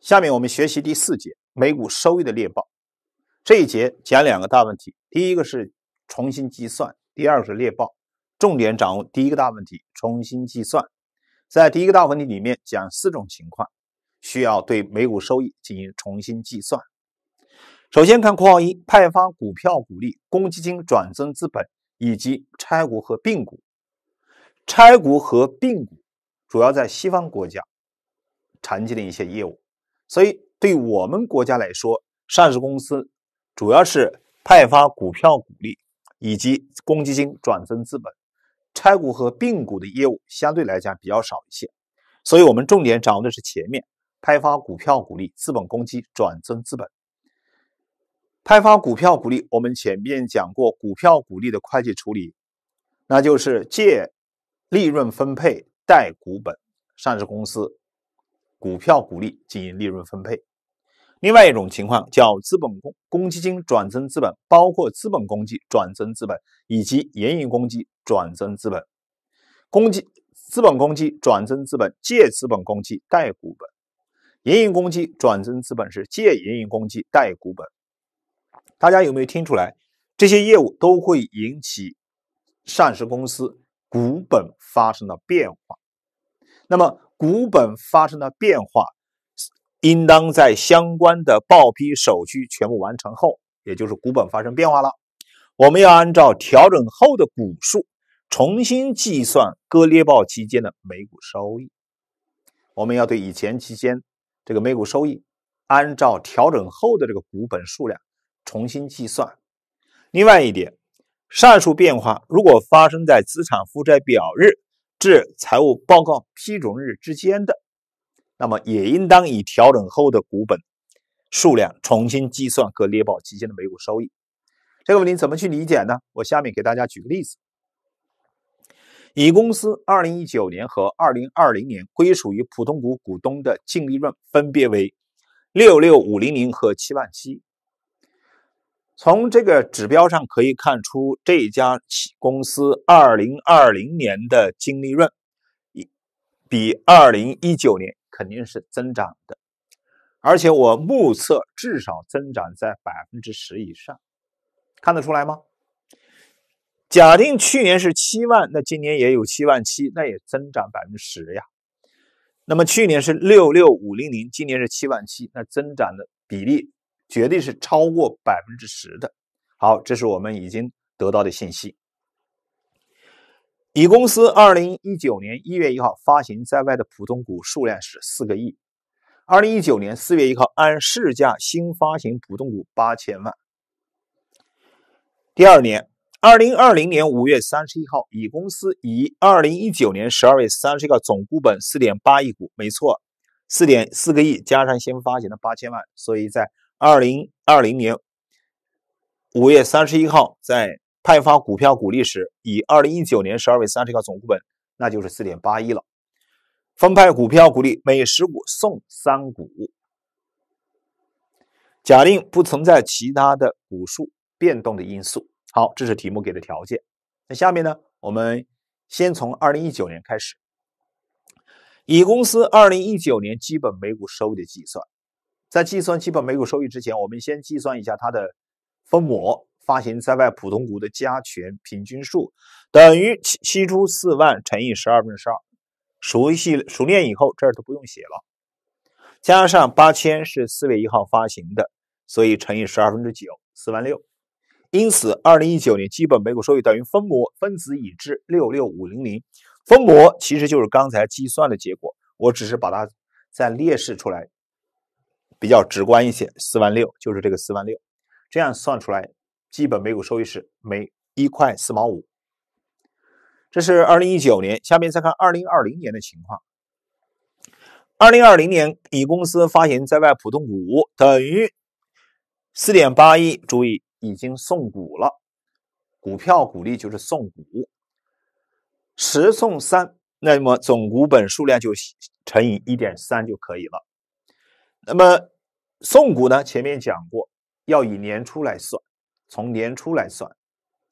下面我们学习第四节美股收益的猎豹。这一节讲两个大问题，第一个是重新计算，第二个是猎豹。重点掌握第一个大问题：重新计算。在第一个大问题里面，讲四种情况需要对美股收益进行重新计算。首先看括号一：派发股票股利、公积金转增资本以及拆股和并股。拆股和并股主要在西方国家常见的一些业务。所以，对我们国家来说，上市公司主要是派发股票股利以及公积金转增资本，拆股和并股的业务相对来讲比较少一些。所以，我们重点掌握的是前面派发股票股利、资本公积转增资本。派发股票股利，我们前面讲过，股票股利的会计处理，那就是借利润分配，贷股本，上市公司。股票股利进行利润分配，另外一种情况叫资本公公积金转增资本，包括资本公积转增资本以及盈余公积转增资本。公积资本公积转增资本借资本公积贷股本，盈余公积转增资本是借盈余公积贷股本。大家有没有听出来？这些业务都会引起上市公司股本发生了变化。那么，股本发生了变化，应当在相关的报批手续全部完成后，也就是股本发生变化了，我们要按照调整后的股数重新计算割裂报期间的每股收益。我们要对以前期间这个每股收益按照调整后的这个股本数量重新计算。另外一点，上述变化如果发生在资产负债表日。至财务报告批准日之间的，那么也应当以调整后的股本数量重新计算和列报期间的每股收益。这个问题怎么去理解呢？我下面给大家举个例子：乙公司2019年和2020年归属于普通股股东的净利润分别为66500和7 7七，从这个指标上可以看出，这家企公司二零二零年的净利润，比二零一九年肯定是增长的，而且我目测至少增长在百分之十以上，看得出来吗？假定去年是七万，那今年也有七万七，那也增长百分之十呀。那么去年是六六五零零，今年是七万七，那增长的比例。绝对是超过百分之十的。好，这是我们已经得到的信息。乙公司二零一九年一月一号发行在外的普通股数量是四个亿。二零一九年四月一号按市价新发行普通股八千万。第二年，二零二零年五月三十一号，乙公司以二零一九年十二月三十一号总股本四点八亿股，没错，四点四个亿加上新发行的八千万，所以在二零二零年五月三十一号，在派发股票股利时，以二零一九年十二月三十号总股本，那就是四点八一了。分派股票股利，每十股送三股。假定不存在其他的股数变动的因素。好，这是题目给的条件。那下面呢，我们先从二零一九年开始，乙公司二零一九年基本每股收益的计算。在计算基本每股收益之前，我们先计算一下它的分母发行在外普通股的加权平均数，等于期初四万乘以十二分之十二，熟悉熟练以后这儿都不用写了，加上八千是四月一号发行的，所以乘以十二分之九，四万六。因此，二零一九年基本每股收益等于分母分子已知六六五零零，分母其实就是刚才计算的结果，我只是把它再列示出来。比较直观一些，四万六就是这个四万六，这样算出来基本每股收益是每一块四毛五。这是二零一九年，下面再看二零二零年的情况。二零二零年，乙公司发行在外普通股等于四点八一，注意已经送股了，股票股利就是送股，十送三，那么总股本数量就乘以一点三就可以了。那么送股呢？前面讲过，要以年初来算，从年初来算，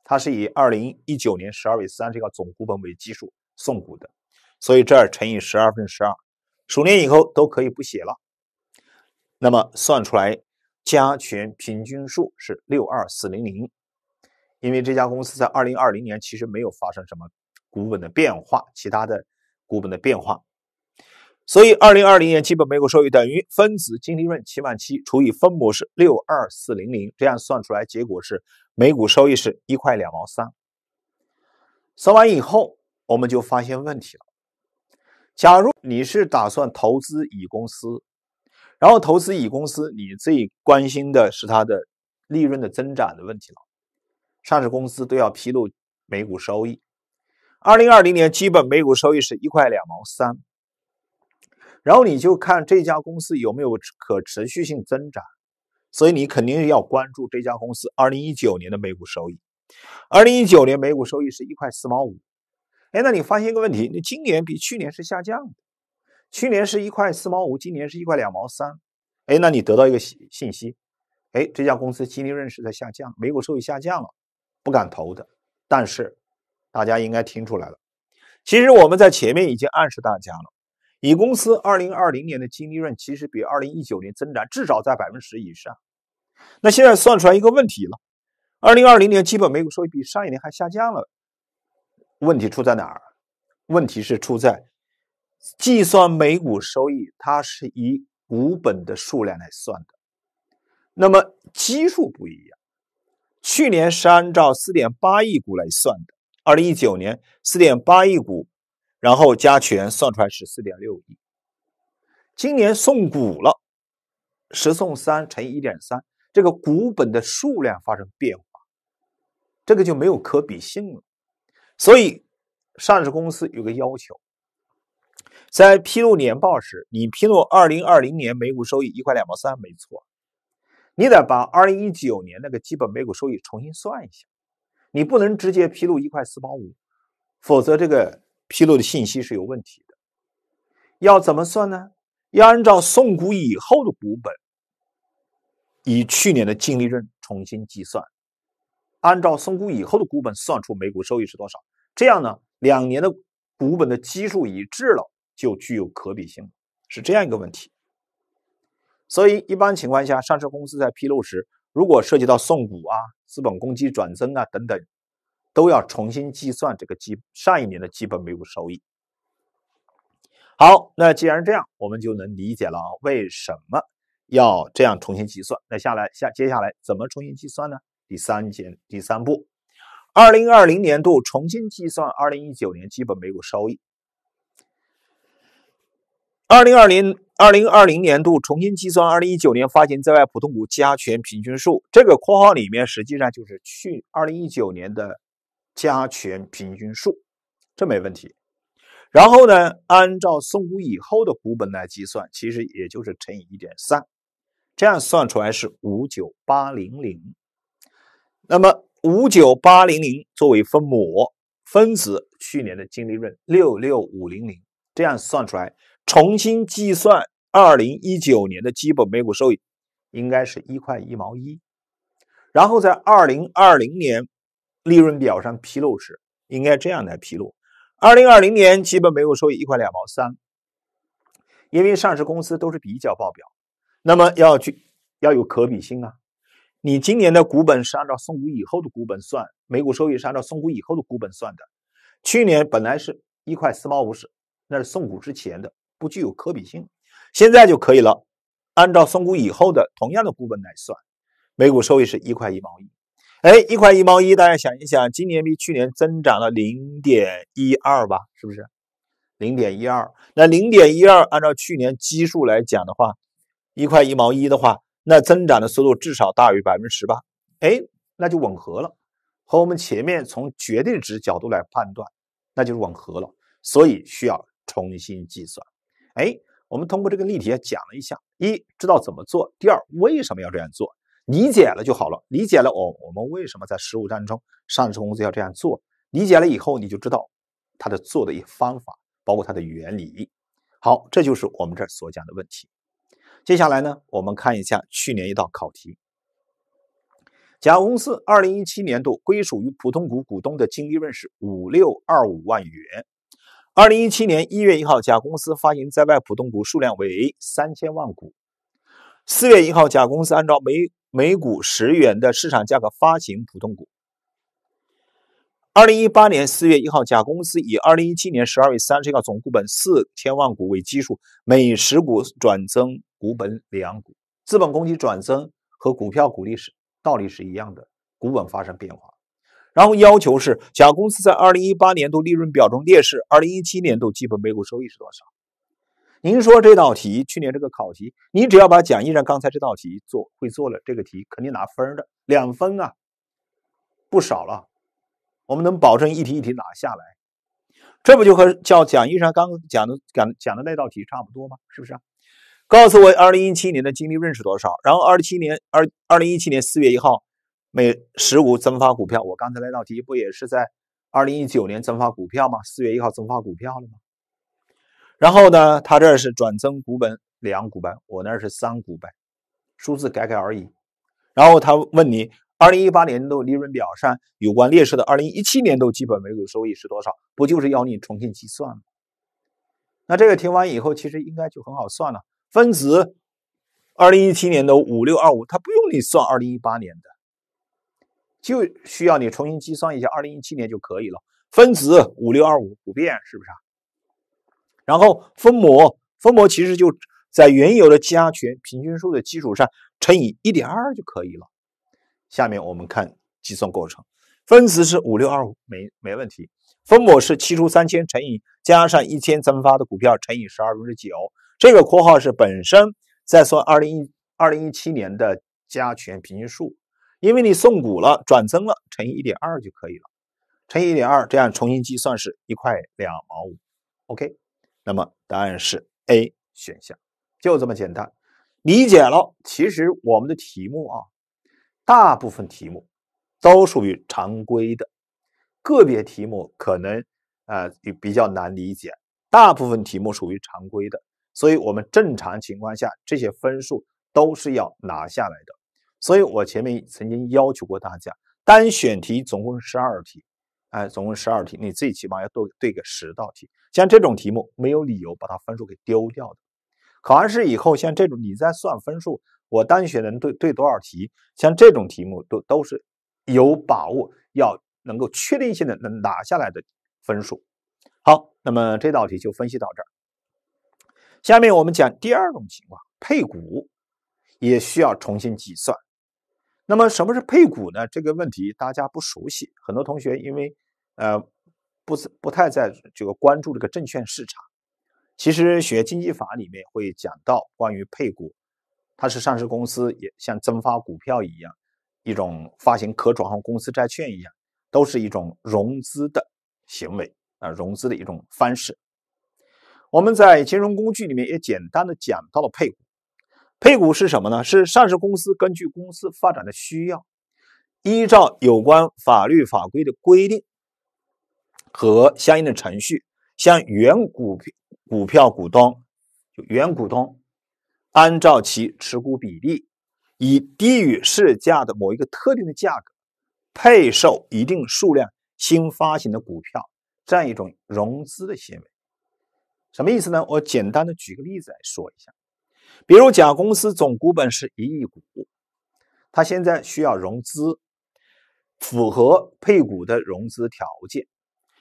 它是以二零一九年十二月三十号总股本为基数送股的，所以这儿乘以十二分十二，鼠年以后都可以不写了。那么算出来加权平均数是六二四零零，因为这家公司在二零二零年其实没有发生什么股本的变化，其他的股本的变化。所以，二零二零年基本每股收益等于分子净利润七万七除以分母是六二四零零，这样算出来结果是每股收益是一块两毛三。算完以后，我们就发现问题了。假如你是打算投资乙公司，然后投资乙公司，你最关心的是它的利润的增长的问题了。上市公司都要披露每股收益，二零二零年基本每股收益是一块两毛三。然后你就看这家公司有没有可持续性增长，所以你肯定要关注这家公司2019年的每股收益。2019年每股收益是一块四毛五。哎，那你发现一个问题，你今年比去年是下降的，去年是一块四毛五，今年是一块两毛三。哎，那你得到一个信信息，哎，这家公司净利润是在下降，每股收益下降了，不敢投的。但是大家应该听出来了，其实我们在前面已经暗示大家了。乙公司二零二零年的净利润其实比二零一九年增长至少在百分之十以上。那现在算出来一个问题了：二零二零年基本每股收益比上一年还下降了。问题出在哪儿？问题是出在计算每股收益，它是以股本的数量来算的。那么基数不一样，去年是按照四点八亿股来算的，二零一九年四点八亿股。然后加权算出来是四点六亿，今年送股了，十送三乘一点三，这个股本的数量发生变化，这个就没有可比性了。所以，上市公司有个要求，在披露年报时，你披露二零二零年每股收益一块两毛三没错，你得把二零一九年那个基本每股收益重新算一下，你不能直接披露一块四毛五，否则这个。披露的信息是有问题的，要怎么算呢？要按照送股以后的股本，以去年的净利润重新计算，按照送股以后的股本算出每股收益是多少？这样呢，两年的股本的基数一致了，就具有可比性，是这样一个问题。所以，一般情况下，上市公司在披露时，如果涉及到送股啊、资本公积转增啊等等。都要重新计算这个基上一年的基本每股收益。好，那既然这样，我们就能理解了啊，为什么要这样重新计算？那下来下接下来怎么重新计算呢？第三件第三步，二零二零年度重新计算二零一九年基本每股收益。二零二零二零二零年度重新计算二零一九年发行在外普通股加权平均数。这个括号里面实际上就是去二零一九年的。加权平均数，这没问题。然后呢，按照送股以后的股本来计算，其实也就是乘以一点三，这样算出来是五九八零零。那么五九八零零作为分母，分子去年的净利润六六五零零，这样算出来，重新计算二零一九年的基本每股收益应该是一块一毛一。然后在二零二零年。利润表上披露时，应该这样来披露：，二零二零年基本每股收益一块两毛三，因为上市公司都是比较报表，那么要去要有可比性啊。你今年的股本是按照送股以后的股本算，每股收益是按照送股以后的股本算的。去年本来是一块四毛五十，那是送股之前的，不具有可比性。现在就可以了，按照送股以后的同样的股本来算，每股收益是一块一毛一。哎，一块一毛一，大家想一想，今年比去年增长了零点一二吧？是不是？零点一二，那零点一二按照去年基数来讲的话，一块一毛一的话，那增长的速度至少大于百分之十八。哎，那就吻合了，和我们前面从绝对值角度来判断，那就是吻合了，所以需要重新计算。哎，我们通过这个例题讲了一下，一知道怎么做，第二为什么要这样做？理解了就好了。理解了，我我们为什么在实务当中上市公司要这样做？理解了以后，你就知道它的做的一些方法，包括它的原理。好，这就是我们这儿所讲的问题。接下来呢，我们看一下去年一道考题：甲公司二零一七年度归属于普通股股东的净利润是五六二五万元。二零一七年一月一号，甲公司发行在外普通股数量为三千万股。四月一号，甲公司按照每每股十元的市场价格发行普通股。二零一八年四月一号，甲公司以二零一七年十二月三十号总股本四千万股为基数，每十股转增股本两股。资本公积转增和股票股利是道理是一样的，股本发生变化。然后要求是，甲公司在二零一八年度利润表中列示二零一七年度基本每股收益是多少？您说这道题，去年这个考题，你只要把讲义上刚才这道题做会做了，这个题肯定拿分的，两分啊，不少了。我们能保证一题一题拿下来，这不就和叫讲义上刚讲的讲讲的那道题差不多吗？是不是啊？告诉我，二零一七年的净利润是多少？然后二零一七年二二零一七年四月一号每十五增发股票，我刚才那道题不也是在二零一九年增发股票吗？四月一号增发股票了吗？然后呢，他这是转增股本两股本，我那是三股本，数字改改而已。然后他问你，二零一八年度利润表上有关劣势的二零一七年度基本每股收益是多少？不就是要你重新计算吗？那这个听完以后，其实应该就很好算了。分子，二零一七年的五六二五，它不用你算二零一八年的，就需要你重新计算一下二零一七年就可以了。分子五六二五不变，是不是啊？然后分母分母其实就在原有的加权平均数的基础上乘以一点二就可以了。下面我们看计算过程，分子是五六二五，没没问题。分母是七0三千乘以加上一千增发的股票乘以十二除九，这个括号是本身在算二零一二零一七年的加权平均数，因为你送股了转增了，乘以一点二就可以了，乘以一点二，这样重新计算是一块两毛五，OK。那么答案是 A 选项，就这么简单，理解了。其实我们的题目啊，大部分题目都属于常规的，个别题目可能啊比较难理解，大部分题目属于常规的，所以我们正常情况下这些分数都是要拿下来的。所以我前面曾经要求过大家，单选题总共十二题。哎，总共十二题，你自己起码要多对个十道题。像这种题目，没有理由把它分数给丢掉的。考完试以后，像这种你再算分数，我单选能对对多少题？像这种题目都都是有把握，要能够确定性的能拿下来的分数。好，那么这道题就分析到这儿。下面我们讲第二种情况，配股也需要重新计算。那么什么是配股呢？这个问题大家不熟悉，很多同学因为，呃，不不太在这个关注这个证券市场。其实学经济法里面会讲到关于配股，它是上市公司也像增发股票一样，一种发行可转换公司债券一样，都是一种融资的行为啊，融资的一种方式。我们在金融工具里面也简单的讲到了配股。配股是什么呢？是上市公司根据公司发展的需要，依照有关法律法规的规定和相应的程序，向原股股票股东、原股东，按照其持股比例，以低于市价的某一个特定的价格，配售一定数量新发行的股票，这样一种融资的行为。什么意思呢？我简单的举个例子来说一下。比如，甲公司总股本是一亿股，它现在需要融资，符合配股的融资条件。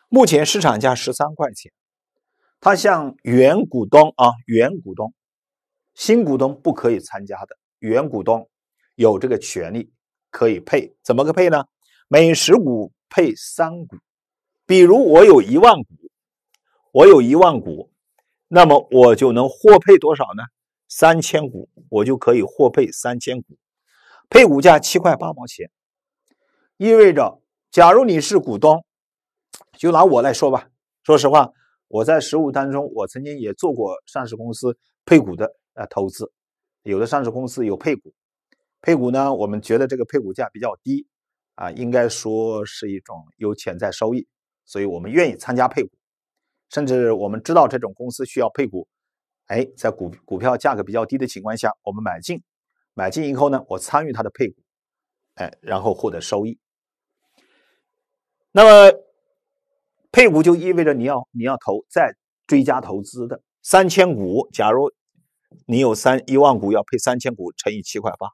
目前市场价十三块钱，它向原股东啊，原股东、新股东不可以参加的，原股东有这个权利可以配，怎么个配呢？每十股配三股。比如我有一万股，我有一万股，那么我就能获配多少呢？三千股，我就可以获配三千股，配股价七块八毛钱，意味着，假如你是股东，就拿我来说吧，说实话，我在实务当中，我曾经也做过上市公司配股的呃投资，有的上市公司有配股，配股呢，我们觉得这个配股价比较低啊，应该说是一种有潜在收益，所以我们愿意参加配股，甚至我们知道这种公司需要配股。哎，在股股票价格比较低的情况下，我们买进，买进以后呢，我参与它的配股，哎，然后获得收益。那么配股就意味着你要你要投再追加投资的三千股。假如你有三一万股要配三千股，乘以七块八，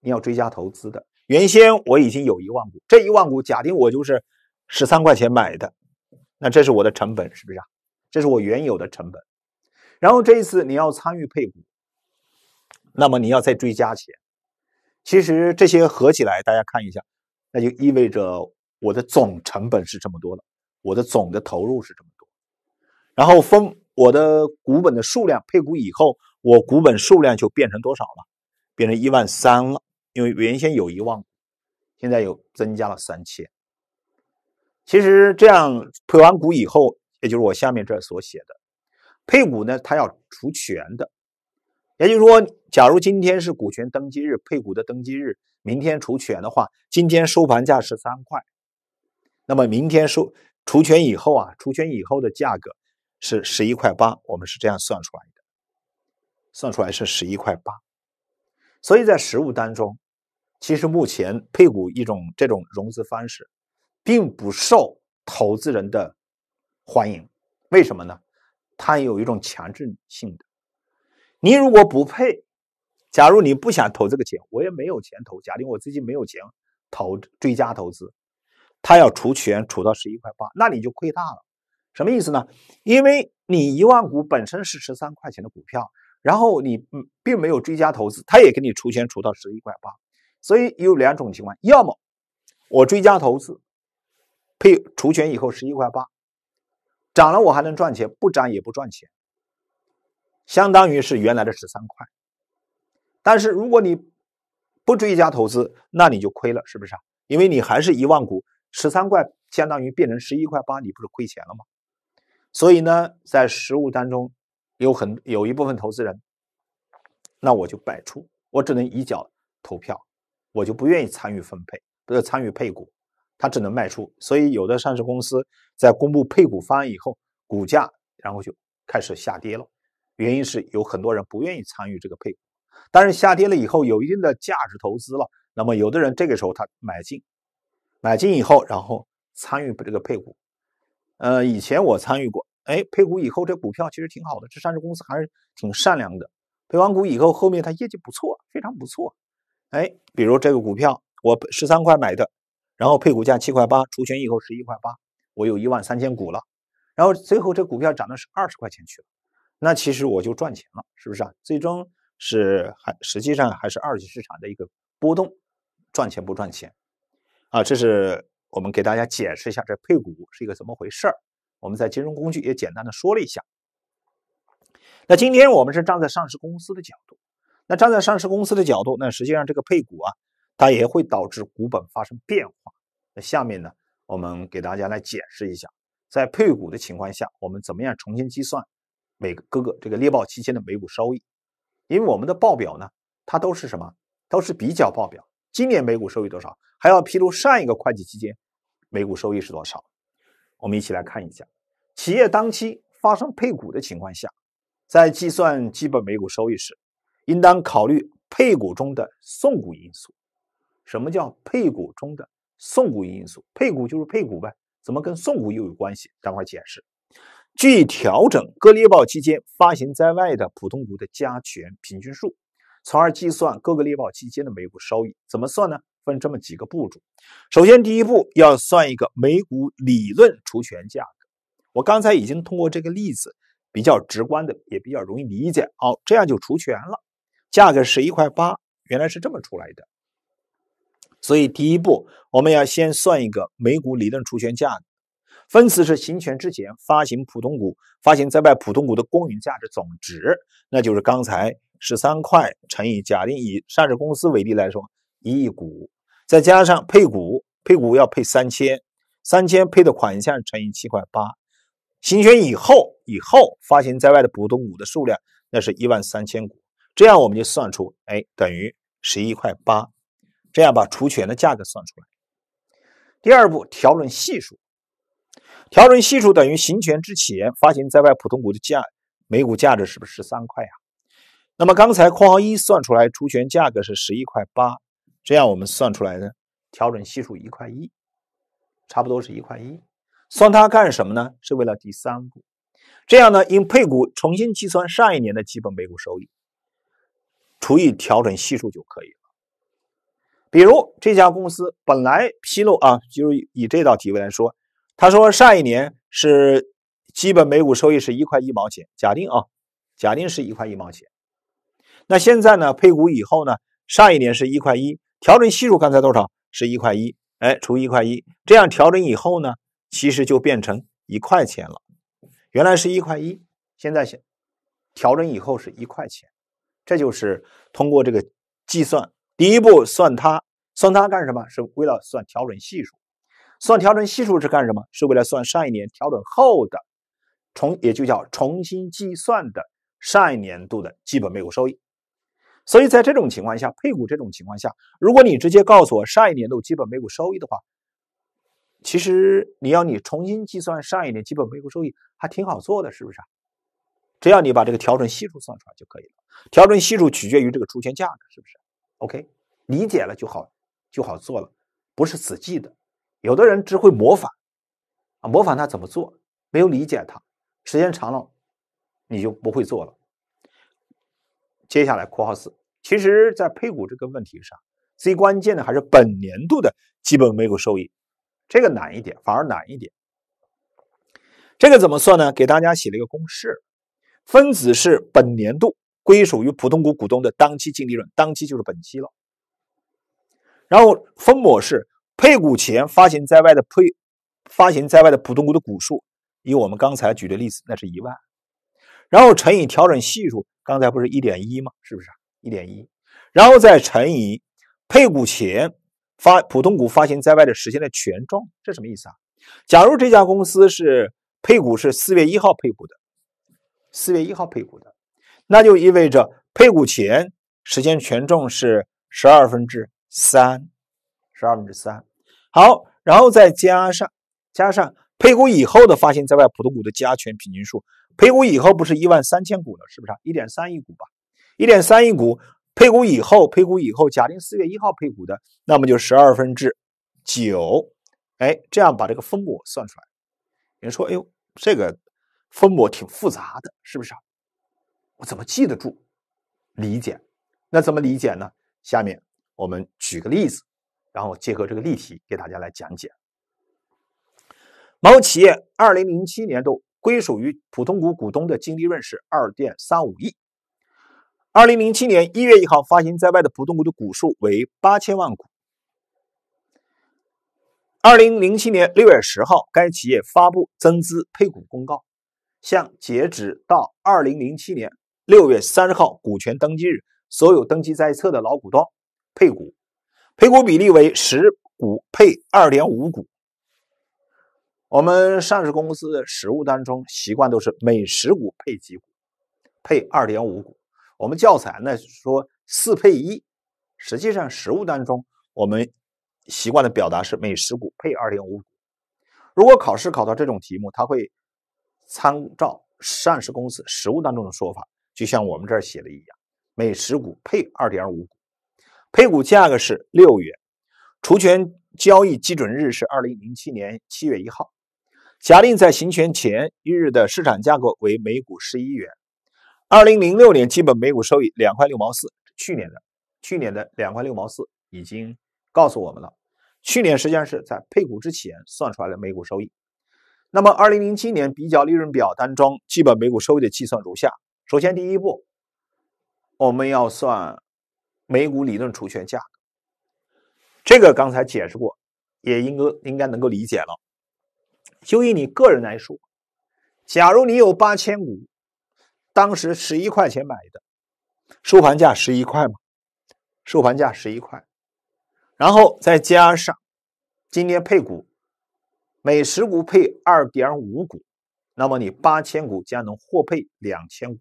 你要追加投资的。原先我已经有一万股，这一万股假定我就是十三块钱买的，那这是我的成本，是不是？啊？这是我原有的成本。然后这一次你要参与配股，那么你要再追加钱。其实这些合起来，大家看一下，那就意味着我的总成本是这么多了，我的总的投入是这么多。然后分我的股本的数量，配股以后，我股本数量就变成多少了？变成一万三了，因为原先有一万，现在又增加了三千。其实这样配完股以后，也就是我下面这所写的。配股呢，它要除权的，也就是说，假如今天是股权登记日，配股的登记日，明天除权的话，今天收盘价是三块，那么明天收除权以后啊，除权以后的价格是十一块八，我们是这样算出来的，算出来是十一块八，所以在实物当中，其实目前配股一种这种融资方式，并不受投资人的欢迎，为什么呢？它有一种强制性的，你如果不配，假如你不想投这个钱，我也没有钱投。假定我最近没有钱投追加投资，它要除权除到十一块八，那你就亏大了。什么意思呢？因为你一万股本身是十三块钱的股票，然后你并没有追加投资，它也给你除权除到十一块八，所以有两种情况，要么我追加投资，配除权以后十一块八。涨了我还能赚钱，不涨也不赚钱，相当于是原来的十三块。但是如果你不追加投资，那你就亏了，是不是啊？因为你还是一万股，十三块相当于变成十一块八，你不是亏钱了吗？所以呢，在实物当中，有很有一部分投资人，那我就摆出，我只能以角投票，我就不愿意参与分配，不要参与配股。它只能卖出，所以有的上市公司在公布配股方案以后，股价然后就开始下跌了，原因是有很多人不愿意参与这个配股，但是下跌了以后有一定的价值投资了，那么有的人这个时候他买进，买进以后然后参与这个配股，呃，以前我参与过，哎，配股以后这股票其实挺好的，这上市公司还是挺善良的，配完股以后后面它业绩不错，非常不错，哎，比如这个股票我十三块买的。然后配股价七块八，除权以后十一块八，我有一万三千股了。然后最后这股票涨的是二十块钱去了，那其实我就赚钱了，是不是啊？最终是还实际上还是二级市场的一个波动，赚钱不赚钱啊？这是我们给大家解释一下这配股是一个怎么回事我们在金融工具也简单的说了一下。那今天我们是站在上市公司的角度，那站在上市公司的角度，那实际上这个配股啊。它也会导致股本发生变化。那下面呢，我们给大家来解释一下，在配股的情况下，我们怎么样重新计算每个各个这个猎豹期间的每股收益？因为我们的报表呢，它都是什么？都是比较报表。今年每股收益多少，还要披露上一个会计期间每股收益是多少。我们一起来看一下，企业当期发生配股的情况下，在计算基本每股收益时，应当考虑配股中的送股因素。什么叫配股中的送股因素？配股就是配股呗，怎么跟送股又有关系？待会儿解释。据调整各猎豹期间发行在外的普通股的加权平均数，从而计算各个猎豹期间的每股收益。怎么算呢？分这么几个步骤。首先，第一步要算一个每股理论除权价格。我刚才已经通过这个例子比较直观的，也比较容易理解。好，这样就除权了，价格十一块八，原来是这么出来的。所以，第一步我们要先算一个每股理论除权价。分词是行权之前发行普通股、发行在外普通股的公允价值总值，那就是刚才十三块乘以假定以上市公司为例来说，一亿股，再加上配股，配股要配三千，三千配的款项乘以七块八，行权以后以后发行在外的普通股的数量，那是一万三千股，这样我们就算出，哎，等于十一块八。这样把除权的价格算出来。第二步，调整系数。调整系数等于行权之前发行在外普通股的价每股价值是不是十三块呀？那么刚才括号一算出来除权价格是十一块八，这样我们算出来的调整系数一块一，差不多是一块一。算它干什么呢？是为了第三步，这样呢，因配股重新计算上一年的基本每股收益，除以调整系数就可以了。比如这家公司本来披露啊，就是以这道题为来说，他说上一年是基本每股收益是一块一毛钱，假定啊，假定是一块一毛钱。那现在呢，配股以后呢，上一年是一块一，调整系数刚才多少？是一块一，哎，除一块一，这样调整以后呢，其实就变成一块钱了。原来是一块一，现在调调整以后是一块钱，这就是通过这个计算。第一步算它，算它干什么？是为了算调整系数。算调整系数是干什么？是为了算上一年调整后的重，也就叫重新计算的上一年度的基本每股收益。所以在这种情况下，配股这种情况下，如果你直接告诉我上一年度基本每股收益的话，其实你要你重新计算上一年基本每股收益还挺好做的，是不是？只要你把这个调整系数算出来就可以了。调整系数取决于这个出权价格，是不是？OK，理解了就好，就好做了，不是死记的。有的人只会模仿，啊，模仿他怎么做，没有理解他。时间长了，你就不会做了。接下来（括号四），其实，在配股这个问题上，最关键的还是本年度的基本每股收益，这个难一点，反而难一点。这个怎么算呢？给大家写了一个公式，分子是本年度。归属于普通股股东的当期净利润，当期就是本期了。然后分母是配股前发行在外的配发行在外的普通股的股数，以我们刚才举的例子，那是一万，然后乘以调整系数，刚才不是一点一吗？是不是啊？一点一，然后再乘以配股前发普通股发行在外的实现的权重，这什么意思啊？假如这家公司是配股是四月一号配股的，四月一号配股的。那就意味着配股前，时间权重是十二分之三，十二分之三。好，然后再加上加上配股以后的发行在外普通股的加权平均数。配股以后不是一万三千股了，是不是啊？一点三亿股吧。一点三亿股，配股以后，配股以后，假定四月一号配股的，那么就十二分之九。哎，这样把这个分母算出来。有人说，哎呦，这个分母挺复杂的，是不是啊？我怎么记得住理解？那怎么理解呢？下面我们举个例子，然后结合这个例题给大家来讲解。某企业二零零七年度归属于普通股股东的净利润是二点三五亿，二零零七年一月一号发行在外的普通股的股数为八千万股，二零零七年六月十号，该企业发布增资配股公告，向截止到二零零七年。六月三十号股权登记日，所有登记在册的老股东配股，配股比例为十股配二点五股。我们上市公司的实务当中习惯都是每十股配几股，配二点五股。我们教材呢说四配一，实际上实务当中我们习惯的表达是每十股配二点五股。如果考试考到这种题目，他会参照上市公司实务当中的说法。就像我们这儿写的一样，每十股配二点五股，配股价格是六元，除权交易基准日是二零零七年七月一号，假定在行权前一日的市场价格为每股十一元，二零零六年基本每股收益两块六毛四，去年的去年的两块六毛四已经告诉我们了，去年实际上是在配股之前算出来的每股收益，那么二零零七年比较利润表当中基本每股收益的计算如下。首先，第一步，我们要算每股理论除权价。这个刚才解释过，也应该应该能够理解了。就以你个人来说，假如你有八千股，当时十一块钱买的，收盘价十一块嘛，收盘价十一块，然后再加上今天配股，每十股配二点五股，那么你八千股将能获配两千股。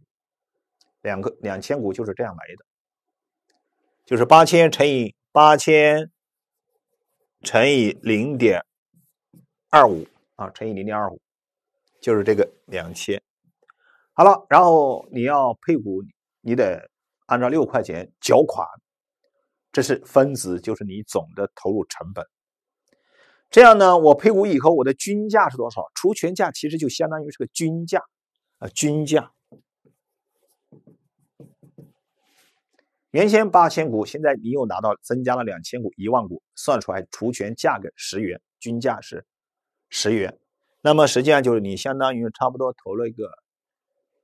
两个两千股就是这样来的，就是八千乘以八千乘以零点二五啊，乘以零点二五，就是这个两千。好了，然后你要配股，你得按照六块钱缴款，这是分子，就是你总的投入成本。这样呢，我配股以后我的均价是多少？除权价其实就相当于是个均价啊，均价。原先八千股，现在你又拿到增加了两千股，一万股，算出来除权价格十元，均价是十元。那么实际上就是你相当于差不多投了一个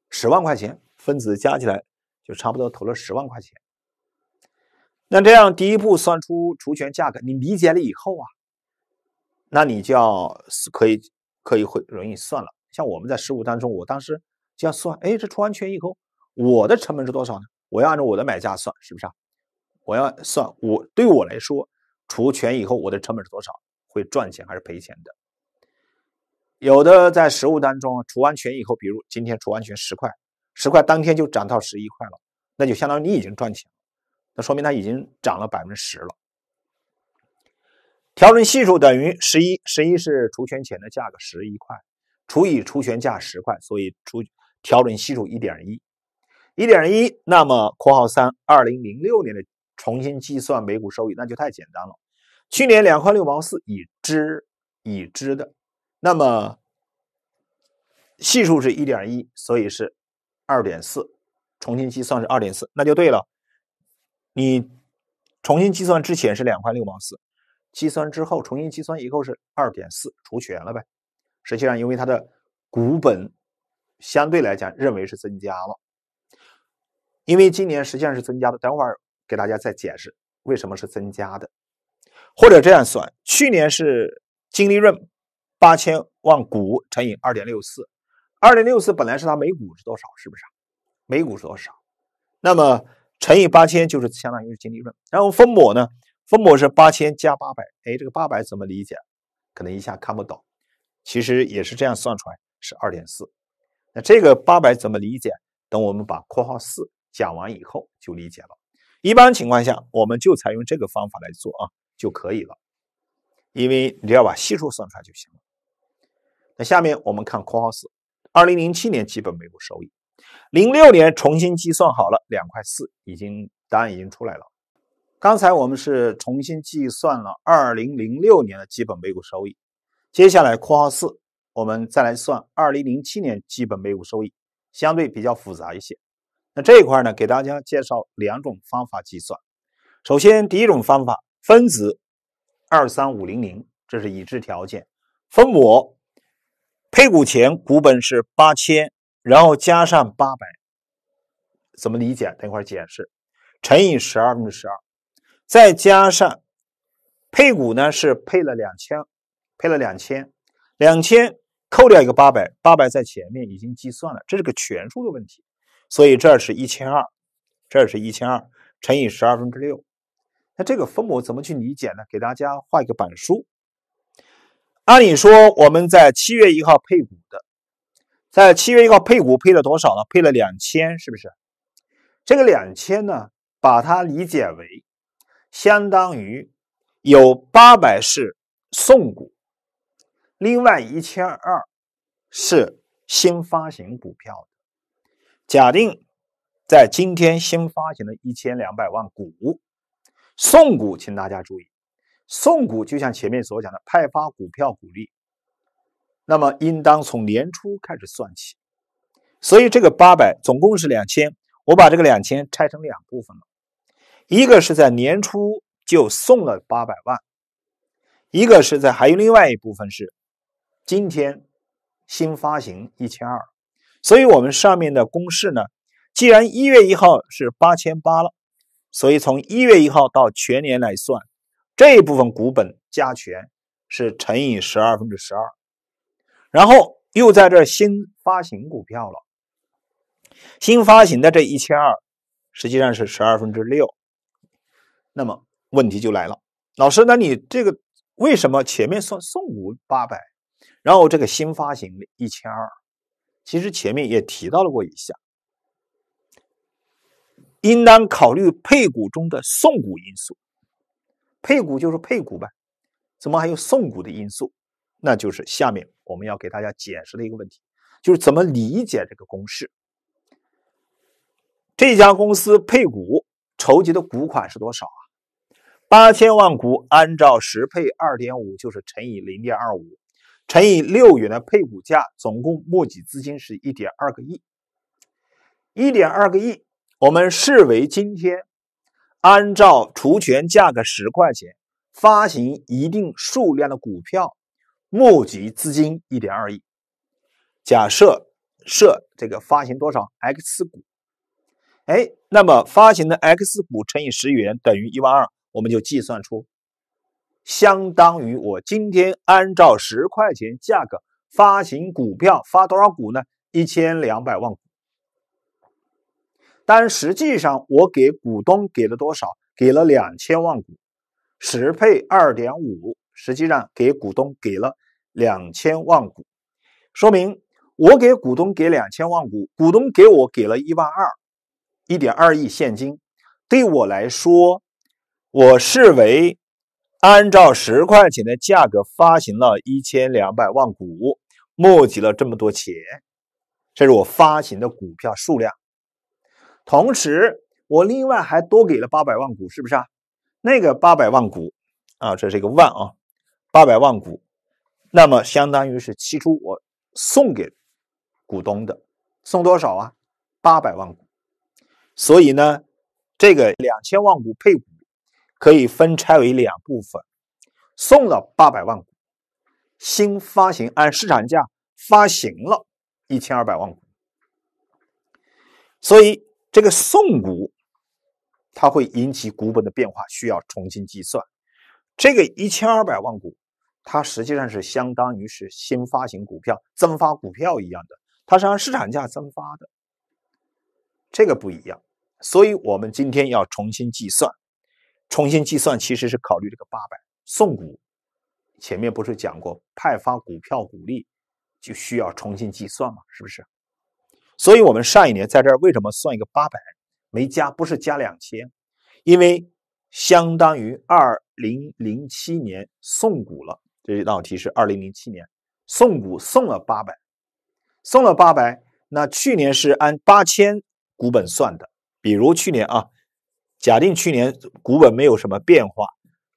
十万块钱，分子加起来就差不多投了十万块钱。那这样第一步算出除权价格，你理解了以后啊，那你就要可以可以会容易算了。像我们在实务当中，我当时就要算，哎，这除完权以后我的成本是多少呢？我要按照我的买价算，是不是啊？我要算我对我来说，除权以后我的成本是多少？会赚钱还是赔钱的？有的在实物当中除完权以后，比如今天除完权十块，十块当天就涨到十一块了，那就相当于你已经赚钱，了，那说明它已经涨了百分之十了。调整系数等于十一，十一是除权前的价格十一块除以除权价十块，所以除调整系数一点一。一点一，那么（括号三）二零零六年的重新计算每股收益那就太简单了。去年两块六毛四已知，已知的，那么系数是一点一，所以是二点四。重新计算是二点四，那就对了。你重新计算之前是两块六毛四，计算之后重新计算以后是二点四，除权了呗。实际上，因为它的股本相对来讲认为是增加了。因为今年实际上是增加的，等会儿给大家再解释为什么是增加的，或者这样算，去年是净利润八千万股乘以二点六四，二点六四本来是它每股是多少，是不是？每股是多少？那么乘以八千就是相当于是净利润，然后分母呢？分母是八千加八百，哎，这个八百怎么理解？可能一下看不懂，其实也是这样算出来是二点四，那这个八百怎么理解？等我们把括号四。讲完以后就理解了。一般情况下，我们就采用这个方法来做啊，就可以了。因为只要把系数算出来就行了。那下面我们看括号四，二零零七年基本每股收益，零六年重新计算好了，两块四，已经答案已经出来了。刚才我们是重新计算了二零零六年的基本每股收益。接下来括号四，我们再来算二零零七年基本每股收益，相对比较复杂一些。这一块呢，给大家介绍两种方法计算。首先，第一种方法，分子二三五零零，这是已知条件。分母配股前股本是八千，然后加上八百。怎么理解？等一会儿解释。乘以十二分之十二，再加上配股呢？是配了两千，配了两千，两千扣掉一个八百，八百在前面已经计算了，这是个权数的问题。所以这是1200，这是1200乘以12分之六。那这个分母怎么去理解呢？给大家画一个板书。按理说我们在七月一号配股的，在七月一号配股配了多少呢？配了2000，是不是？这个2000呢，把它理解为相当于有800是送股，另外1200是新发行股票。假定在今天新发行的一千两百万股送股，请大家注意，送股就像前面所讲的派发股票股利，那么应当从年初开始算起。所以这个八百总共是两千，我把这个两千拆成两部分了，一个是在年初就送了八百万，一个是在还有另外一部分是今天新发行一千二。所以，我们上面的公式呢，既然一月一号是八千八了，所以从一月一号到全年来算，这一部分股本加权是乘以十二分之十二，然后又在这新发行股票了，新发行的这一千二，实际上是十二分之六。那么问题就来了，老师，那你这个为什么前面算送股八百，然后这个新发行的一千二？其实前面也提到了过一下，应当考虑配股中的送股因素。配股就是配股呗，怎么还有送股的因素？那就是下面我们要给大家解释的一个问题，就是怎么理解这个公式。这家公司配股筹集的股款是多少啊？八千万股按照十配二点五，就是乘以零点二五。乘以六元的配股价，总共募集资金是一点二个亿。一点二个亿，我们视为今天按照除权价格十块钱发行一定数量的股票，募集资金一点二亿。假设设这个发行多少 x 股，哎，那么发行的 x 股乘以十元等于一万二，我们就计算出。相当于我今天按照十块钱价格发行股票，发多少股呢？一千两百万股。但实际上我给股东给了多少？给了两千万股，十配二点五，实际上给股东给了两千万股。说明我给股东给两千万股，股东给我给了一万二，一点二亿现金。对我来说，我视为。按照十块钱的价格发行了一千两百万股，募集了这么多钱，这是我发行的股票数量。同时，我另外还多给了八百万股，是不是啊？那个八百万股啊，这是一个万啊，八百万股。那么，相当于是期初我送给股东的，送多少啊？八百万股。所以呢，这个两千万股配股。可以分拆为两部分，送了八百万股，新发行按市场价发行了一千二百万股，所以这个送股它会引起股本的变化，需要重新计算。这个一千二百万股，它实际上是相当于是新发行股票、增发股票一样的，它是按市场价增发的，这个不一样，所以我们今天要重新计算。重新计算其实是考虑这个八百送股，前面不是讲过派发股票股利就需要重新计算嘛，是不是？所以，我们上一年在这儿为什么算一个八百没加？不是加两千，因为相当于二零零七年送股了。这一道题是二零零七年送股送了八百，送了八百，那去年是按八千股本算的，比如去年啊。假定去年股本没有什么变化，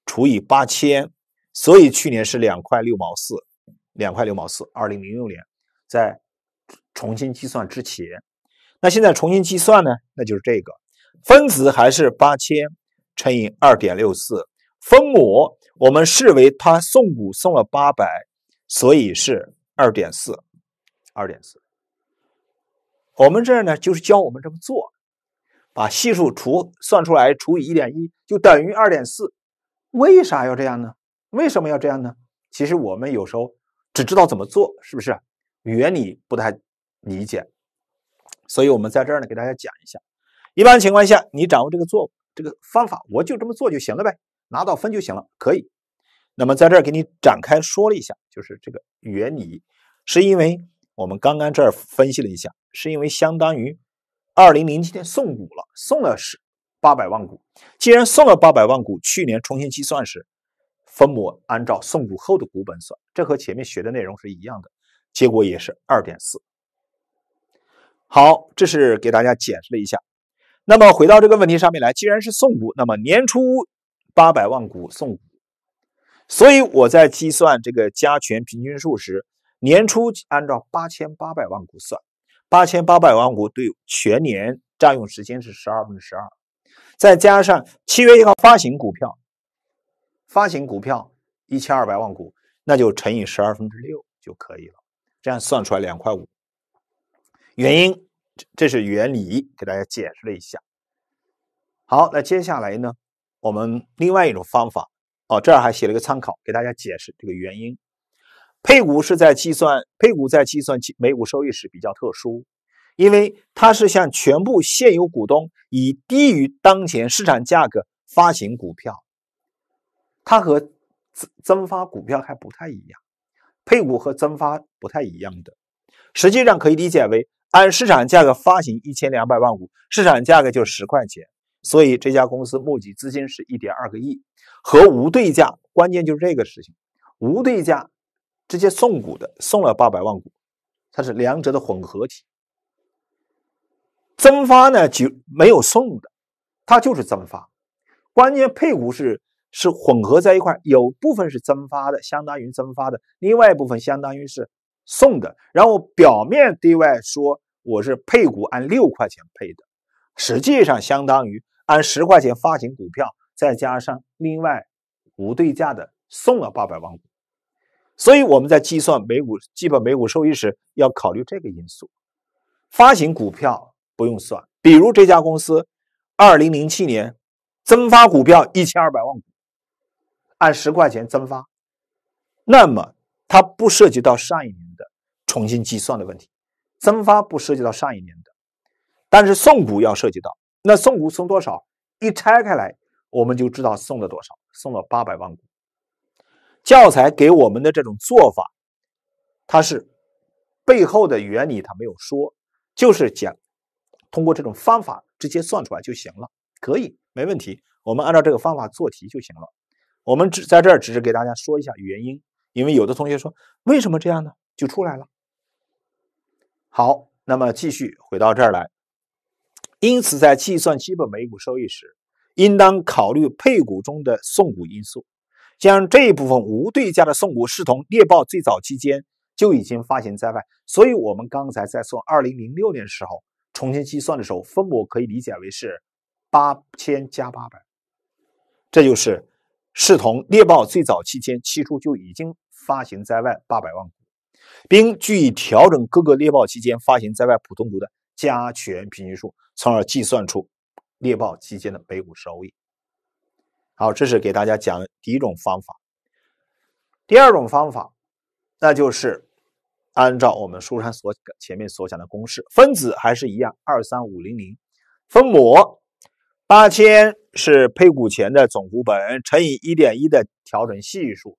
除以八千，所以去年是两块六毛四，两块六毛四。二零零六年在重新计算之前，那现在重新计算呢？那就是这个，分子还是八千乘以二点六四，分母我们视为他送股送了八百，所以是二点四，二点四。我们这儿呢，就是教我们这么做。把系数除算出来，除以一点一，就等于二点四。为啥要这样呢？为什么要这样呢？其实我们有时候只知道怎么做，是不是？原理不太理解，所以我们在这儿呢给大家讲一下。一般情况下，你掌握这个做这个方法，我就这么做就行了呗，拿到分就行了，可以。那么在这儿给你展开说了一下，就是这个原理，是因为我们刚刚这儿分析了一下，是因为相当于。二零零七年送股了，送了是八百万股。既然送了八百万股，去年重新计算时，分母按照送股后的股本算，这和前面学的内容是一样的，结果也是二点四。好，这是给大家解释了一下。那么回到这个问题上面来，既然是送股，那么年初八百万股送股，所以我在计算这个加权平均数时，年初按照八千八百万股算。八千八百万股对全年占用时间是十二分之十二，再加上七月一号发行股票，发行股票一千二百万股，那就乘以十二分之六就可以了。这样算出来两块五。原因，这是原理，给大家解释了一下。好，那接下来呢，我们另外一种方法。哦，这儿还写了个参考，给大家解释这个原因。配股是在计算配股在计算其每股收益时比较特殊，因为它是向全部现有股东以低于当前市场价格发行股票，它和增发股票还不太一样。配股和增发不太一样的，实际上可以理解为按市场价格发行一千两百万股，市场价格就是十块钱，所以这家公司募集资金是一点二个亿，和无对价，关键就是这个事情，无对价。直接送股的送了八百万股，它是两者的混合体。增发呢就没有送的，它就是增发。关键配股是是混合在一块，有部分是增发的，相当于增发的；另外一部分相当于是送的。然后表面对外说我是配股按六块钱配的，实际上相当于按十块钱发行股票，再加上另外无对价的送了八百万股。所以我们在计算每股基本每股收益时，要考虑这个因素。发行股票不用算，比如这家公司，二零零七年增发股票一千二百万股，按十块钱增发，那么它不涉及到上一年的重新计算的问题，增发不涉及到上一年的，但是送股要涉及到。那送股送多少？一拆开来，我们就知道送了多少，送了八百万股。教材给我们的这种做法，它是背后的原理，它没有说，就是讲通过这种方法直接算出来就行了，可以，没问题，我们按照这个方法做题就行了。我们只在这儿只是给大家说一下原因，因为有的同学说为什么这样呢？就出来了。好，那么继续回到这儿来，因此在计算基本每股收益时，应当考虑配股中的送股因素。将这一部分无对价的送股视同猎豹最早期间就已经发行在外，所以我们刚才在算2006年的时候重新计算的时候，分母可以理解为是8000加800，这就是视同猎豹最早期间期初就已经发行在外800万股，并据以调整各个猎豹期间发行在外普通股的加权平均数，从而计算出猎豹期间的每股收益。好，这是给大家讲第一种方法。第二种方法，那就是按照我们书上所前面所讲的公式，分子还是一样，二三五零零，分母八千是配股前的总股本乘以一点一的调整系数，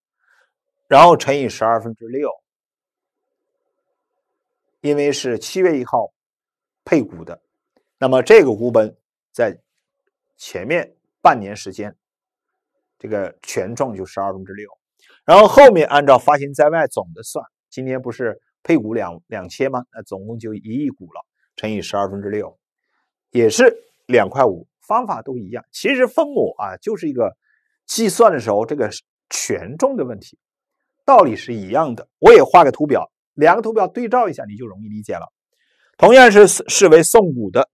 然后乘以十二分之六，因为是七月一号配股的，那么这个股本在前面半年时间。这个权重就十二分之六，然后后面按照发行在外总的算，今天不是配股两两千吗？那总共就一亿股了，乘以十二分之六，也是两块五。方法都一样，其实分母啊就是一个计算的时候这个权重的问题，道理是一样的。我也画个图表，两个图表对照一下，你就容易理解了。同样是视为送股的，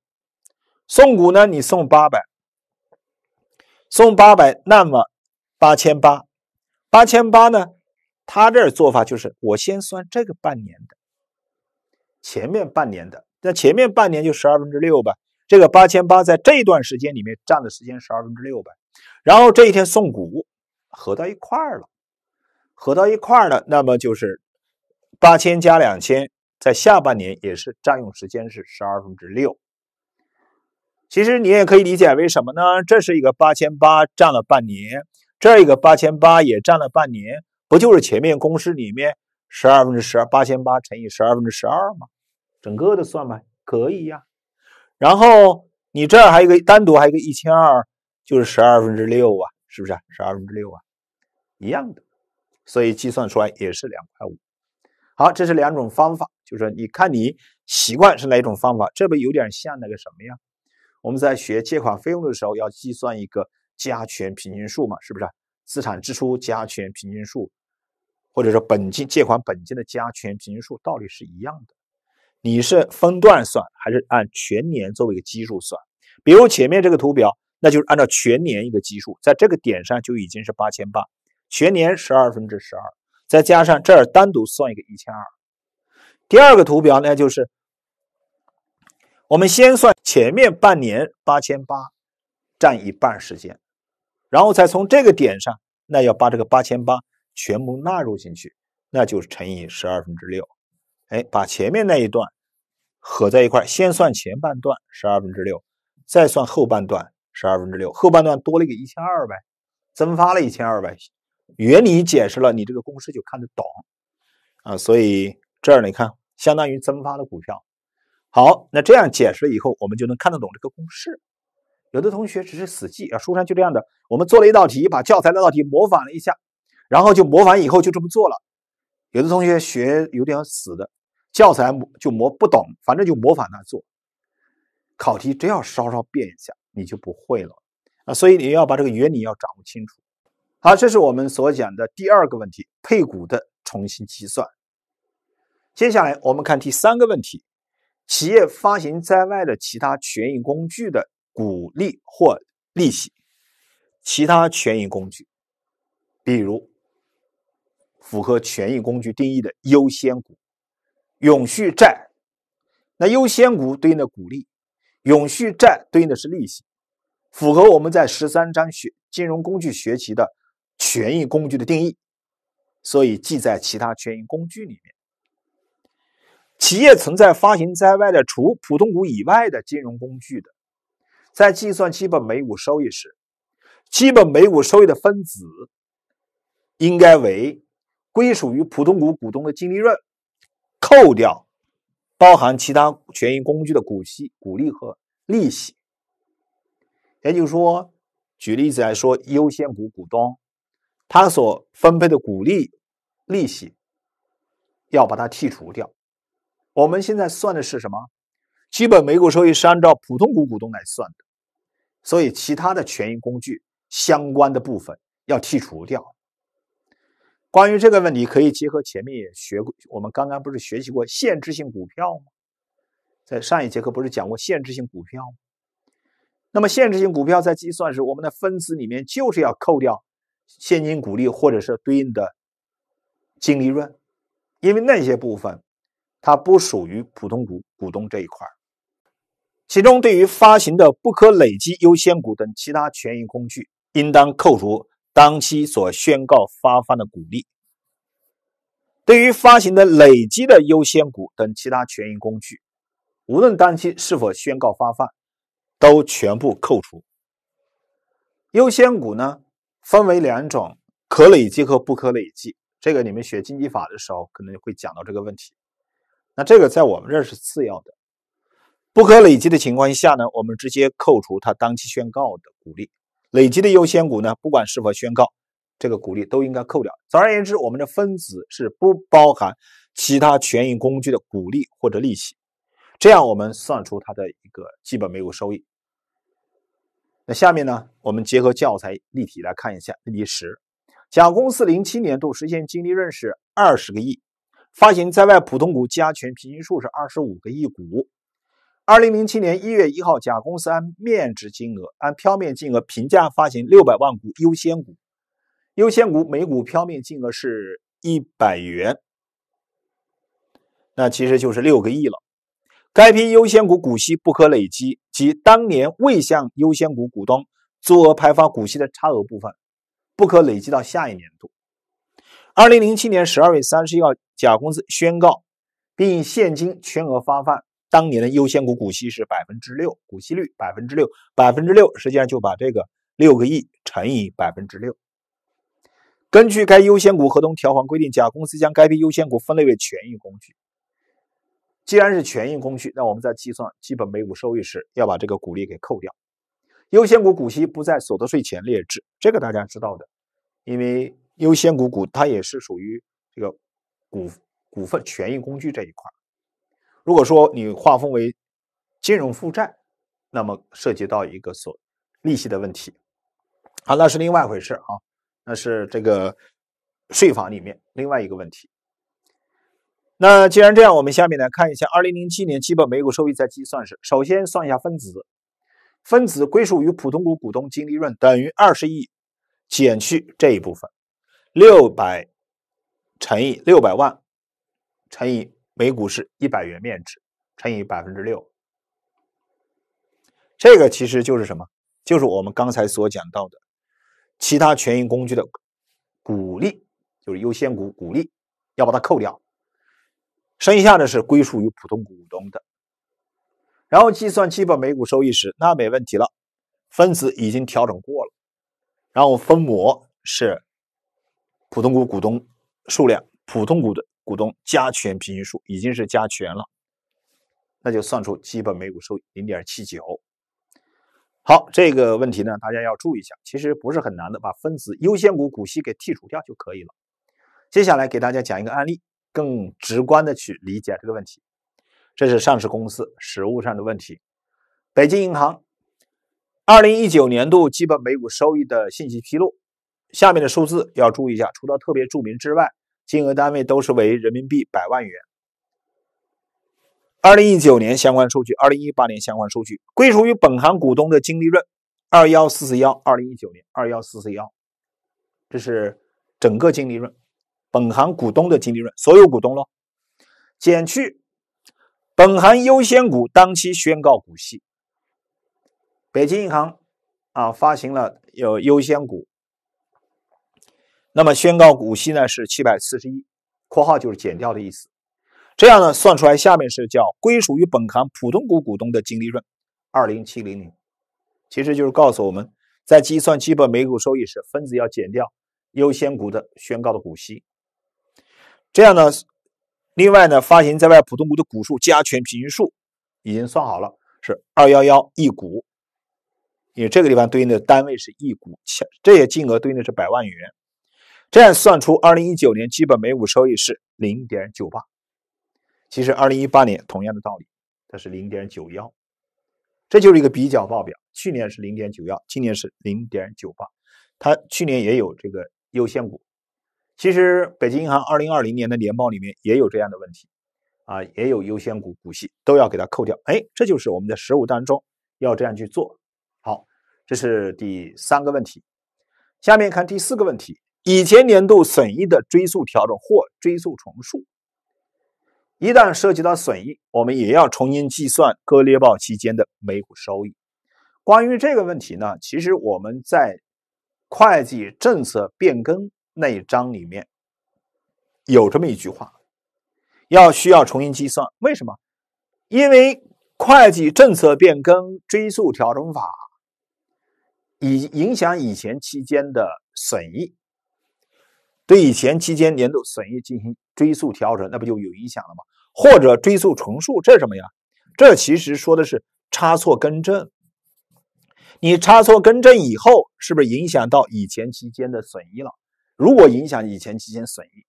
送股呢你送八百，送八百那么。八千八，八千八呢？他这儿做法就是，我先算这个半年的，前面半年的，那前面半年就十二分之六吧。这个八千八在这一段时间里面占了时间十二分之六吧。然后这一天送股合到一块儿了，合到一块儿了，那么就是八千加两千，在下半年也是占用时间是十二分之六。其实你也可以理解为什么呢？这是一个八千八占了半年。这个八千八也占了半年，不就是前面公式里面十二分之十二，八千八乘以十二分之十二吗？整个的算吧，可以呀。然后你这儿还有一个单独，还有一个一千二，就是十二分之六啊，是不是？十二分之六啊，一样的，所以计算出来也是两块五。好，这是两种方法，就是你看你习惯是哪一种方法。这不有点像那个什么呀？我们在学借款费用的时候要计算一个。加权平均数嘛，是不是资产支出加权平均数，或者说本金借款本金的加权平均数，道理是一样的。你是分段算还是按全年作为一个基数算？比如前面这个图表，那就是按照全年一个基数，在这个点上就已经是八千八，全年十二分之十二，再加上这儿单独算一个一千二。第二个图表呢，就是我们先算前面半年八千八，占一半时间。然后再从这个点上，那要把这个八千八全部纳入进去，那就是乘以十二分之六，哎，把前面那一段合在一块，先算前半段十二分之六，再算后半段十二分之六，后半段多了一个一千二呗，增发了一千二呗。原理解释了，你这个公式就看得懂啊。所以这儿你看，相当于增发的股票。好，那这样解释了以后，我们就能看得懂这个公式。有的同学只是死记啊，书上就这样的。我们做了一道题，把教材那道题模仿了一下，然后就模仿以后就这么做了。有的同学学有点死的，教材就模不懂，反正就模仿他做。考题只要稍稍变一下，你就不会了啊！所以你要把这个原理要掌握清楚。好，这是我们所讲的第二个问题，配股的重新计算。接下来我们看第三个问题，企业发行在外的其他权益工具的。股利或利息，其他权益工具，比如符合权益工具定义的优先股、永续债。那优先股对应的股利，永续债对应的是利息。符合我们在十三章学金融工具学习的权益工具的定义，所以记在其他权益工具里面。企业存在发行在外的除普通股以外的金融工具的。在计算基本每股收益时，基本每股收益的分子应该为归属于普通股股东的净利润，扣掉包含其他权益工具的股息、股利和利息。也就是说，举例子来说，优先股股东他所分配的股利、利息要把它剔除掉。我们现在算的是什么？基本每股收益是按照普通股股东来算的，所以其他的权益工具相关的部分要剔除掉。关于这个问题，可以结合前面也学过，我们刚刚不是学习过限制性股票吗？在上一节课不是讲过限制性股票吗？那么限制性股票在计算时，我们的分子里面就是要扣掉现金股利或者是对应的净利润，因为那些部分它不属于普通股股东这一块其中，对于发行的不可累积优先股等其他权益工具，应当扣除当期所宣告发放的股利；对于发行的累积的优先股等其他权益工具，无论当期是否宣告发放，都全部扣除。优先股呢，分为两种，可累积和不可累积。这个你们学经济法的时候可能会讲到这个问题。那这个在我们这儿是次要的。不可累积的情况下呢，我们直接扣除它当期宣告的股利。累积的优先股呢，不管是否宣告，这个股利都应该扣掉。总而言之，我们的分子是不包含其他权益工具的股利或者利息。这样我们算出它的一个基本每股收益。那下面呢，我们结合教材例题来看一下例题十。甲公司零七年度实现净利润是二十个亿，发行在外普通股加权平均数是二十五个亿股。二零零七年一月一号，甲公司按面值金额、按票面金额平价发行六百万股优先股，优先股每股票面金额是一百元，那其实就是六个亿了。该批优先股股息不可累积，即当年未向优先股股东足额派发股息的差额部分，不可累积到下一年度。二零零七年十二月三十一号，甲公司宣告并现金全额发放。当年的优先股股息是百分之六，股息率百分之六，百分之六实际上就把这个六个亿乘以百分之六。根据该优先股合同条款规定，甲公司将该批优先股分类为权益工具。既然是权益工具，那我们在计算基本每股收益时，要把这个股利给扣掉。优先股股息不在所得税前列支，这个大家知道的，因为优先股股它也是属于这个股股份权益工具这一块如果说你划分为金融负债，那么涉及到一个所利息的问题，啊，那是另外一回事啊，那是这个税法里面另外一个问题。那既然这样，我们下面来看一下二零零七年基本每股收益在计算时，首先算一下分子，分子归属于普通股股东净利润等于二十亿减去这一部分六百乘以六百万乘以。每股是一百元面值乘以百分之六，这个其实就是什么？就是我们刚才所讲到的其他权益工具的股利，就是优先股股利，要把它扣掉，剩下的是归属于普通股东的。然后计算基本每股收益时，那没问题了，分子已经调整过了，然后分母是普通股股东数量，普通股的。股东加权平均数已经是加权了，那就算出基本每股收益零点七九。好，这个问题呢，大家要注意一下，其实不是很难的，把分子优先股股息给剔除掉就可以了。接下来给大家讲一个案例，更直观的去理解这个问题。这是上市公司实物上的问题。北京银行二零一九年度基本每股收益的信息披露，下面的数字要注意一下，除了特别注明之外。金额单位都是为人民币百万元。二零一九年相关数据，二零一八年相关数据归属于本行股东的净利润二幺四四幺，二零一九年二幺四四幺，这是整个净利润，本行股东的净利润，所有股东喽，减去本行优先股当期宣告股息。北京银行啊，发行了有优先股。那么，宣告股息呢是七百四十一，括号就是减掉的意思。这样呢，算出来下面是叫归属于本行普通股股东的净利润二零七零零，其实就是告诉我们在计算基本每股收益时，分子要减掉优先股的宣告的股息。这样呢，另外呢，发行在外普通股的股数加权平均数已经算好了是二幺幺亿股，因为这个地方对应的单位是一股，这些金额对应的是百万元。这样算出，二零一九年基本每股收益是零点九八。其实二零一八年同样的道理，它是零点九幺。这就是一个比较报表，去年是零点九幺，今年是零点九八。它去年也有这个优先股，其实北京银行二零二零年的年报里面也有这样的问题，啊，也有优先股股息都要给它扣掉。哎，这就是我们在实务当中要这样去做。好，这是第三个问题。下面看第四个问题。以前年度损益的追溯调整或追溯重述，一旦涉及到损益，我们也要重新计算割裂报期间的每股收益。关于这个问题呢，其实我们在会计政策变更那一章里面有这么一句话，要需要重新计算。为什么？因为会计政策变更追溯调整法，以影响以前期间的损益。对以前期间年度损益进行追溯调整，那不就有影响了吗？或者追溯重述，这是什么呀？这其实说的是差错更正。你差错更正以后，是不是影响到以前期间的损益了？如果影响以前期间损益，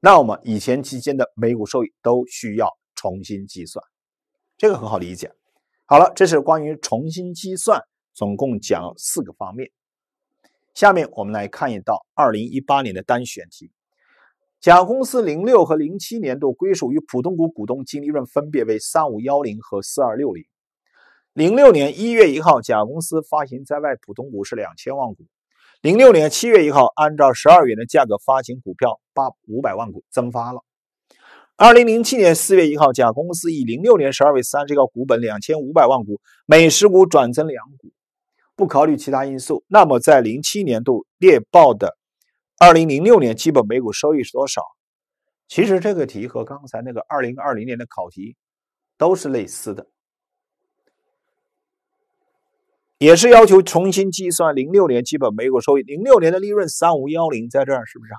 那我们以前期间的每股收益都需要重新计算，这个很好理解。好了，这是关于重新计算，总共讲四个方面。下面我们来看一道二零一八年的单选题。甲公司零六和零七年度归属于普通股股东净利润分别为三五幺零和四二六零。零六年一月一号，甲公司发行在外普通股是两千万股。零六年七月一号，按照十二元的价格发行股票八五百万股，增发了。二零零七年四月一号，甲公司以零六年十二月三十号股本两千五百万股，每十股转增两股。不考虑其他因素，那么在零七年度猎豹的二零零六年基本每股收益是多少？其实这个题和刚才那个二零二零年的考题都是类似的，也是要求重新计算零六年基本每股收益。零六年的利润三五幺零在这儿是不是？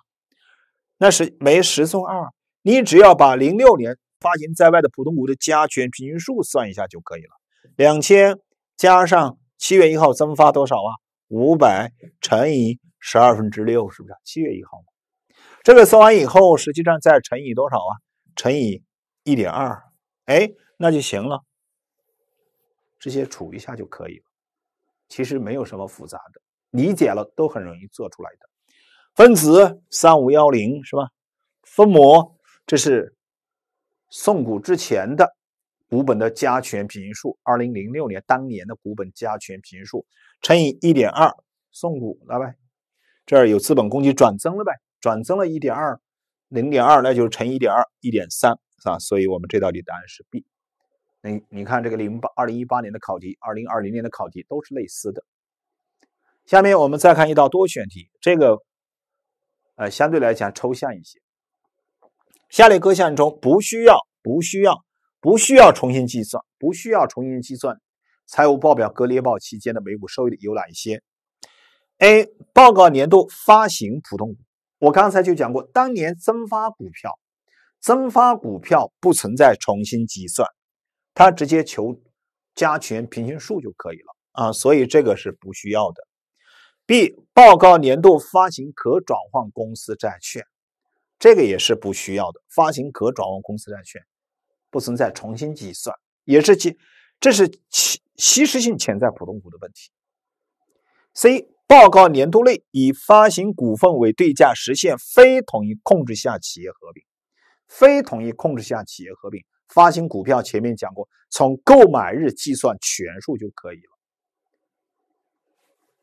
那是没十送二，你只要把零六年发行在外的普通股的加权平均数算一下就可以了，两千加上。七月一号增发多少啊？五百乘以十二分之六，是不是？七月一号嘛，这个算完以后，实际上再乘以多少啊？乘以一点二，哎，那就行了，这些除一下就可以了。其实没有什么复杂的，理解了都很容易做出来的。分子三五幺零是吧？分母这是送股之前的。股本的加权平均数，二零零六年当年的股本加权平均数乘以一点二送股，来呗，这儿有资本公积转增了呗，转增了一点二，零点二，那就是乘一点二，一点三，是吧？所以我们这道题答案是 B。你你看这个零八二零一八年的考题，二零二零年的考题都是类似的。下面我们再看一道多选题，这个呃相对来讲抽象一些。下列各项中不需要不需要。不需要重新计算，不需要重新计算财务报表割裂报期间的每股收益有哪一些？A. 报告年度发行普通股，我刚才就讲过，当年增发股票，增发股票不存在重新计算，它直接求加权平均数就可以了啊，所以这个是不需要的。B. 报告年度发行可转换公司债券，这个也是不需要的，发行可转换公司债券。不存在重新计算，也是其这是其稀释性潜在普通股的问题。C 报告年度内以发行股份为对价实现非同一控制下企业合并，非统一控制下企业合并发行股票前面讲过，从购买日计算权数就可以了。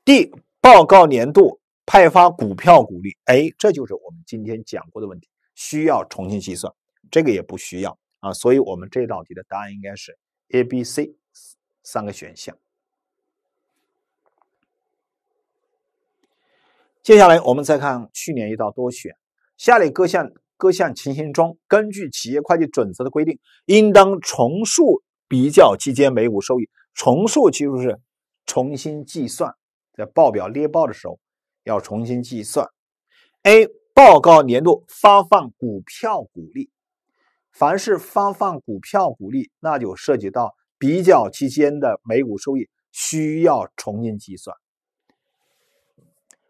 D 报告年度派发股票股利，哎，这就是我们今天讲过的问题，需要重新计算，这个也不需要。啊，所以我们这道题的答案应该是 A、B、C 三个选项。接下来我们再看去年一道多选：下列各项各项情形中，根据企业会计准则的规定，应当重述比较期间每股收益。重述其实是重新计算，在报表列报的时候要重新计算。A. 报告年度发放股票股利。凡是发放股票股利，那就涉及到比较期间的每股收益，需要重新计算。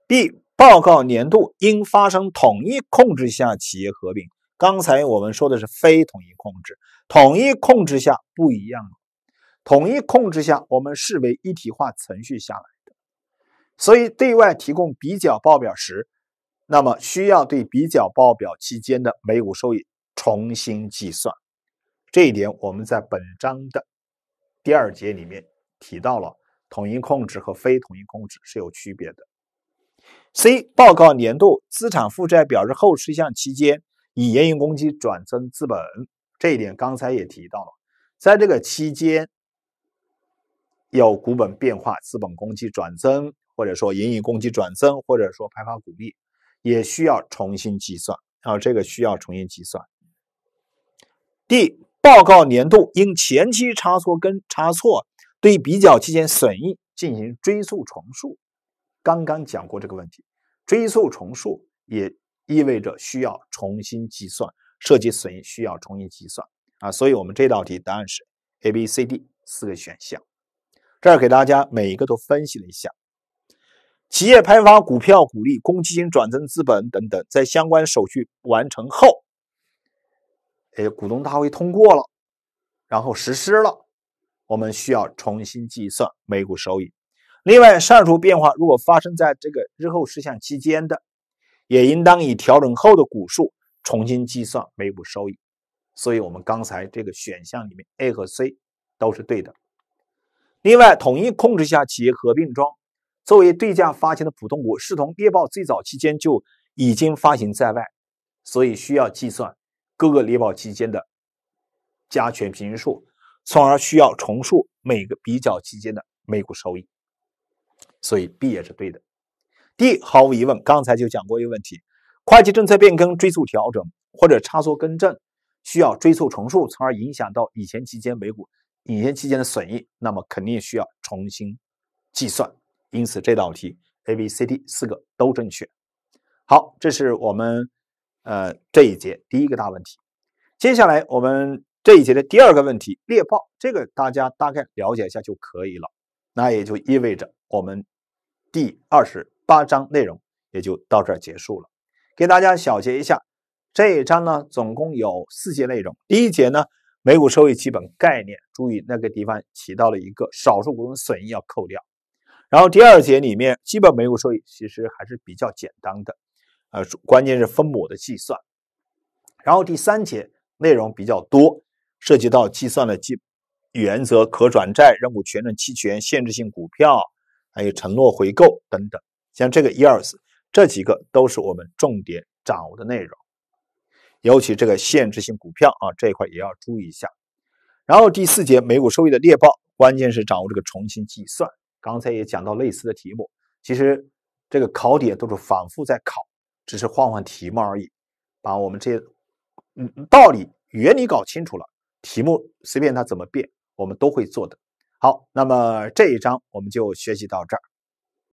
B 报告年度应发生统一控制下企业合并，刚才我们说的是非统一控制，统一控制下不一样了。统一控制下，我们视为一体化程序下来的，所以对外提供比较报表时，那么需要对比较报表期间的每股收益。重新计算这一点，我们在本章的第二节里面提到了，统一控制和非统一控制是有区别的。C 报告年度资产负债表日后事项期间，以盈余公积转增资本，这一点刚才也提到了，在这个期间有股本变化、资本公积转增，或者说盈余公积转增，或者说派发股利，也需要重新计算啊，这个需要重新计算。D 报告年度因前期差错跟差错对比较期间损益进行追溯重述，刚刚讲过这个问题，追溯重述也意味着需要重新计算涉及损益需要重新计算啊，所以我们这道题答案是 A、B、C、D 四个选项，这儿给大家每一个都分析了一下，企业派发股票股利、公积金转增资本等等，在相关手续完成后。哎，股东大会通过了，然后实施了，我们需要重新计算每股收益。另外，上述变化如果发生在这个日后事项期间的，也应当以调整后的股数重新计算每股收益。所以，我们刚才这个选项里面，A 和 C 都是对的。另外，统一控制下企业合并中，作为对价发行的普通股，视同跌报最早期间就已经发行在外，所以需要计算。各个离保期间的加权平均数，从而需要重述每个比较期间的每股收益，所以 B 也是对的。D 毫无疑问，刚才就讲过一个问题：会计政策变更追溯调整或者差错更正，需要追溯重述，从而影响到以前期间每股以前期间的损益，那么肯定需要重新计算。因此这道题 A、B、C、D 四个都正确。好，这是我们。呃，这一节第一个大问题，接下来我们这一节的第二个问题，猎豹，这个大家大概了解一下就可以了。那也就意味着我们第二十八章内容也就到这儿结束了。给大家小结一下，这一章呢总共有四节内容，第一节呢每股收益基本概念，注意那个地方起到了一个少数股东损益要扣掉。然后第二节里面基本每股收益其实还是比较简单的。呃，关键是分母的计算，然后第三节内容比较多，涉及到计算的基原则、可转债、认股权证、期权、限制性股票，还有承诺回购等等。像这个一 e 四 r s 这几个都是我们重点掌握的内容，尤其这个限制性股票啊这一块也要注意一下。然后第四节每股收益的猎报，关键是掌握这个重新计算。刚才也讲到类似的题目，其实这个考点都是反复在考。只是换换题目而已，把我们这些嗯道理原理搞清楚了，题目随便它怎么变，我们都会做的。好，那么这一章我们就学习到这儿。